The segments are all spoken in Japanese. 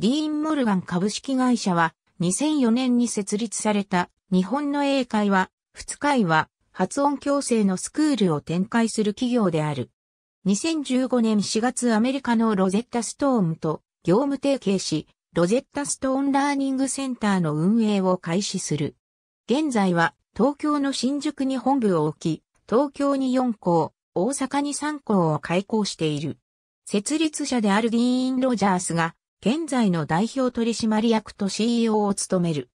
ディーン・モルガン株式会社は2004年に設立された日本の英会話、二会話、発音矯正のスクールを展開する企業である。2015年4月アメリカのロゼッタストーンと業務提携し、ロゼッタストーンラーニングセンターの運営を開始する。現在は東京の新宿に本部を置き、東京に4校、大阪に3校を開校している。設立者であるディーン・ロジャースが現在の代表取締役と CEO を務める。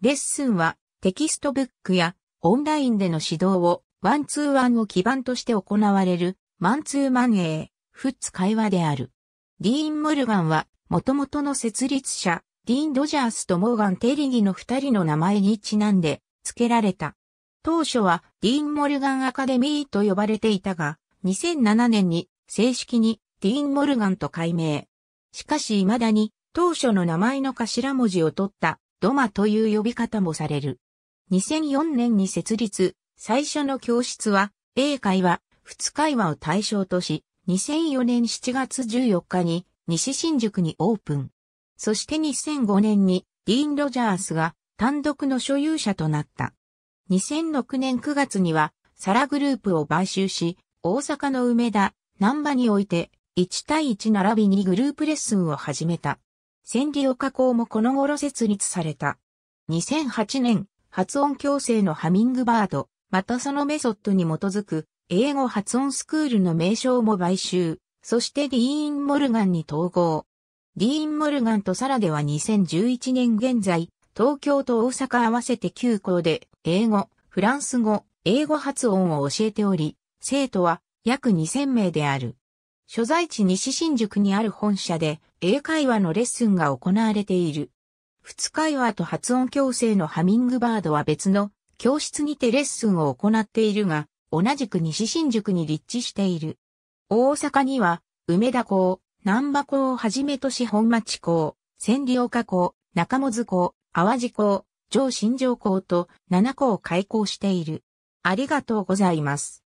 レッスンはテキストブックやオンラインでの指導をワンツーワンを基盤として行われるマンツーマン営、フッツ会話である。ディーン・モルガンは元々の設立者、ディーン・ドジャースとモーガン・テリギの二人の名前にちなんで付けられた。当初はディーン・モルガン・アカデミーと呼ばれていたが、2007年に正式にディーン・モルガンと改名。しかし未だに当初の名前の頭文字を取ったドマという呼び方もされる。2004年に設立、最初の教室は、英会話、仏会話を対象とし、2004年7月14日に西新宿にオープン。そして2005年にディーン・ロジャースが単独の所有者となった。2006年9月にはサラグループを買収し、大阪の梅田、南波において1対1並びにグループレッスンを始めた。千里岡校もこの頃設立された。2008年、発音矯正のハミングバード、またそのメソッドに基づく、英語発音スクールの名称も買収、そしてディーン・モルガンに統合。ディーン・モルガンとサラでは2011年現在、東京と大阪合わせて9校で、英語、フランス語、英語発音を教えており、生徒は約2000名である。所在地西新宿にある本社で英会話のレッスンが行われている。二会話と発音矯正のハミングバードは別の教室にてレッスンを行っているが、同じく西新宿に立地している。大阪には、梅田港、南波港をはじめとし本町港、千里岡港、中本港、淡路港、上新城港と7港を開港している。ありがとうございます。